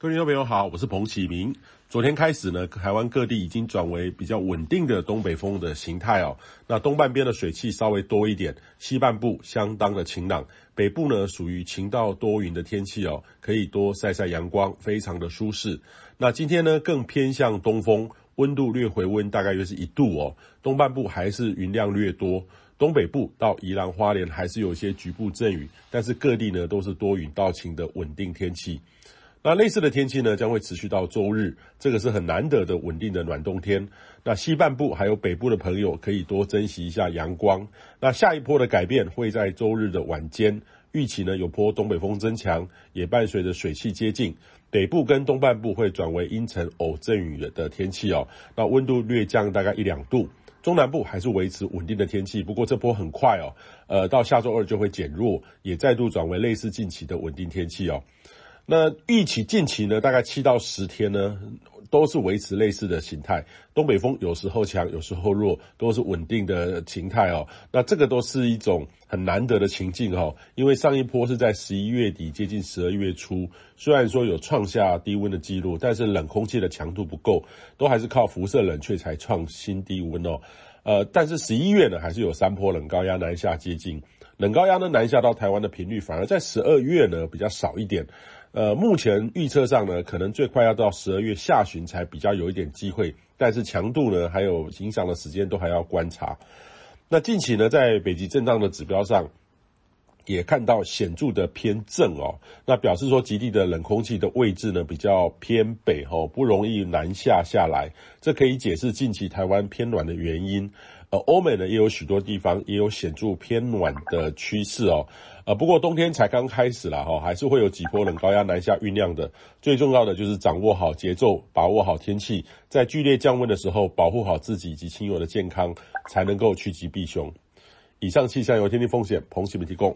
各位听众朋友好，我是彭启明。昨天开始呢，台湾各地已经转为比较稳定的东北风的形态哦。那东半边的水汽稍微多一点，西半部相当的晴朗，北部呢属于晴到多云的天气哦，可以多晒晒阳光，非常的舒适。那今天呢更偏向东风，温度略回温，大概约是一度哦。东半部还是云量略多，东北部到宜兰花莲还是有些局部阵雨，但是各地呢都是多云到晴的稳定天气。那类似的天气呢，将会持续到周日，这个是很难得的稳定的暖冬天。那西半部还有北部的朋友可以多珍惜一下阳光。那下一波的改变会在周日的晚间，预期呢有波东北风增强，也伴随着水汽接近，北部跟东半部会转为阴沉偶阵雨的天气哦。那温度略降大概一两度，中南部还是维持稳定的天气。不过这波很快哦，呃，到下周二就会减弱，也再度转为类似近期的稳定天气哦。那预期近期呢，大概七到十天呢，都是维持类似的形态。东北风有时候强，有时候弱，都是稳定的形态哦。那这个都是一种很难得的情境哦，因为上一波是在十一月底接近十二月初，虽然说有创下低温的记录，但是冷空气的强度不够，都还是靠辐射冷却才创新低温哦。呃，但是十一月呢，还是有山坡冷高压南下接近。冷高压呢南下到台湾的频率，反而在十二月呢比较少一点。呃，目前预测上呢，可能最快要到十二月下旬才比较有一点机会，但是强度呢，还有影响的时间都还要观察。那近期呢，在北极震荡的指标上。也看到显著的偏正哦，那表示说极地的冷空气的位置呢比较偏北吼，不容易南下下来，这可以解释近期台湾偏暖的原因。呃，欧美呢也有许多地方也有显著偏暖的趋势哦。呃，不过冬天才刚开始啦哈，还是会有几波冷高压南下酝酿的。最重要的就是掌握好节奏，把握好天气，在剧烈降温的时候保护好自己及亲友的健康，才能够趋吉避凶。以上气象由天气风险彭启明提供。